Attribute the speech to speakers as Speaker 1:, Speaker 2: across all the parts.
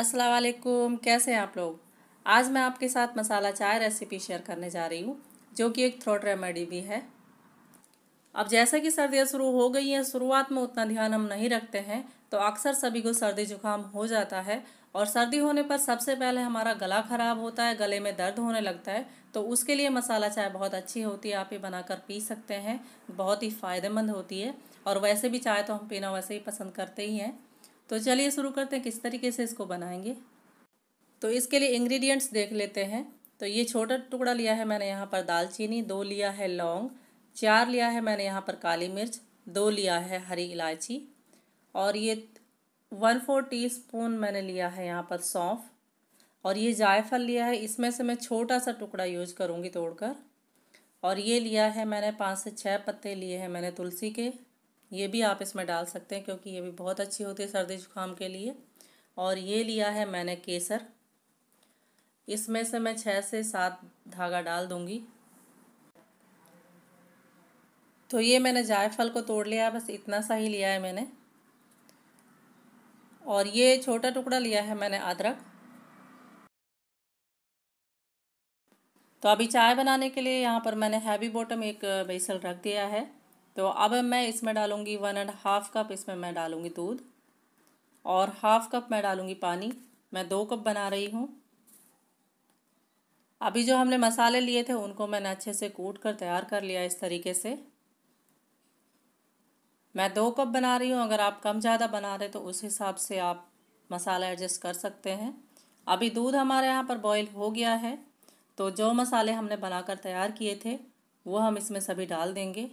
Speaker 1: अस्सलाम वालेकुम कैसे हैं आप लोग आज मैं आपके साथ मसाला चाय रेसिपी शेयर करने जा रही हूँ जो कि एक थ्रोट रेमेडी भी है अब जैसा कि सर्दियाँ शुरू हो गई हैं शुरुआत में उतना ध्यान हम नहीं रखते हैं तो अक्सर सभी को सर्दी जुकाम हो जाता है और सर्दी होने पर सबसे पहले हमारा गला ख़राब होता है गले में दर्द होने लगता है तो उसके लिए मसाला चाय बहुत अच्छी होती है आप ये बनाकर पी सकते हैं बहुत ही फ़ायदेमंद होती है और वैसे भी चाय तो हम पीना वैसे ही पसंद करते ही हैं तो चलिए शुरू करते हैं किस तरीके से इसको बनाएंगे तो इसके लिए इंग्रेडिएंट्स देख लेते हैं तो ये छोटा टुकड़ा लिया है मैंने यहाँ पर दालचीनी दो लिया है लौंग चार लिया है मैंने यहाँ पर काली मिर्च दो लिया है हरी इलायची और ये वन फोर टी स्पून मैंने लिया है यहाँ पर सौंफ और ये जायफल लिया है इसमें से मैं छोटा सा टुकड़ा यूज करूँगी तोड़कर और ये लिया है मैंने पाँच से छः पत्ते लिए हैं मैंने तुलसी के ये भी आप इसमें डाल सकते हैं क्योंकि ये भी बहुत अच्छी होती है सर्दी जुकाम के लिए और ये लिया है मैंने केसर इसमें से मैं छः से सात धागा डाल दूंगी तो ये मैंने जायफल को तोड़ लिया बस इतना सा ही लिया है मैंने और ये छोटा टुकड़ा लिया है मैंने अदरक तो अभी चाय बनाने के लिए यहाँ पर मैंने हैवी बॉटम एक बेसल रख दिया है तो अब मैं इसमें डालूँगी वन एंड हाफ कप इसमें मैं डालूँगी दूध और हाफ कप मैं डालूँगी पानी मैं दो कप बना रही हूँ अभी जो हमने मसाले लिए थे उनको मैंने अच्छे से कूट कर तैयार कर लिया इस तरीके से मैं दो कप बना रही हूँ अगर आप कम ज़्यादा बना रहे तो उस हिसाब से आप मसाला एडजस्ट कर सकते हैं अभी दूध हमारे यहाँ पर बॉईल हो गया है तो जो मसाले हमने बनाकर तैयार किए थे वो हम इसमें सभी डाल देंगे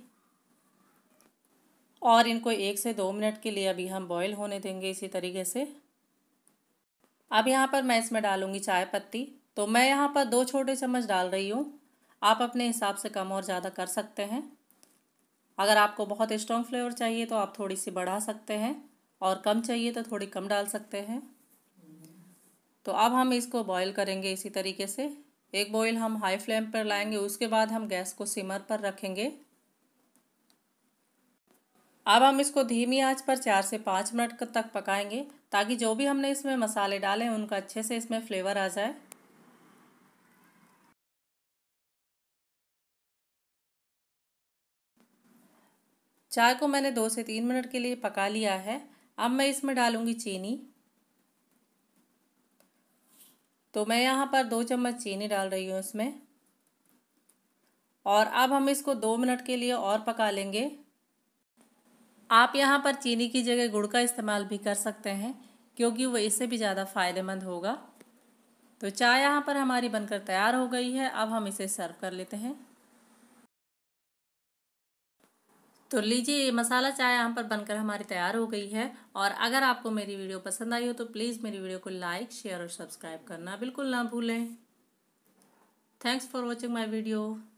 Speaker 1: और इनको एक से दो मिनट के लिए अभी हम बॉईल होने देंगे इसी तरीके से अब यहाँ पर मैं इसमें डालूँगी चाय पत्ती तो मैं यहाँ पर दो छोटे चम्मच डाल रही हूँ आप अपने हिसाब से कम और ज़्यादा कर सकते हैं अगर आपको बहुत स्ट्रॉन्ग फ्लेवर चाहिए तो आप थोड़ी सी बढ़ा सकते हैं और कम चाहिए तो थोड़ी कम डाल सकते हैं तो अब हम इसको बॉईल करेंगे इसी तरीके से एक बॉईल हम हाई फ्लेम पर लाएंगे उसके बाद हम गैस को सिमर पर रखेंगे अब हम इसको धीमी आंच पर चार से पाँच मिनट तक पकाएंगे ताकि जो भी हमने इसमें मसाले डाले हैं उनका अच्छे से इसमें फ्लेवर आ जाए चाय को मैंने दो से तीन मिनट के लिए पका लिया है अब मैं इसमें डालूंगी चीनी तो मैं यहाँ पर दो चम्मच चीनी डाल रही हूँ इसमें और अब हम इसको दो मिनट के लिए और पका लेंगे आप यहाँ पर चीनी की जगह गुड़ का इस्तेमाल भी कर सकते हैं क्योंकि वो इससे भी ज़्यादा फ़ायदेमंद होगा तो चाय यहाँ पर हमारी बनकर तैयार हो गई है अब हम इसे सर्व कर लेते हैं तो लीजिए ये मसाला चाय यहाँ पर बनकर हमारी तैयार हो गई है और अगर आपको मेरी वीडियो पसंद आई हो तो प्लीज़ मेरी वीडियो को लाइक शेयर और सब्सक्राइब करना बिल्कुल ना भूलें thanks for watching my video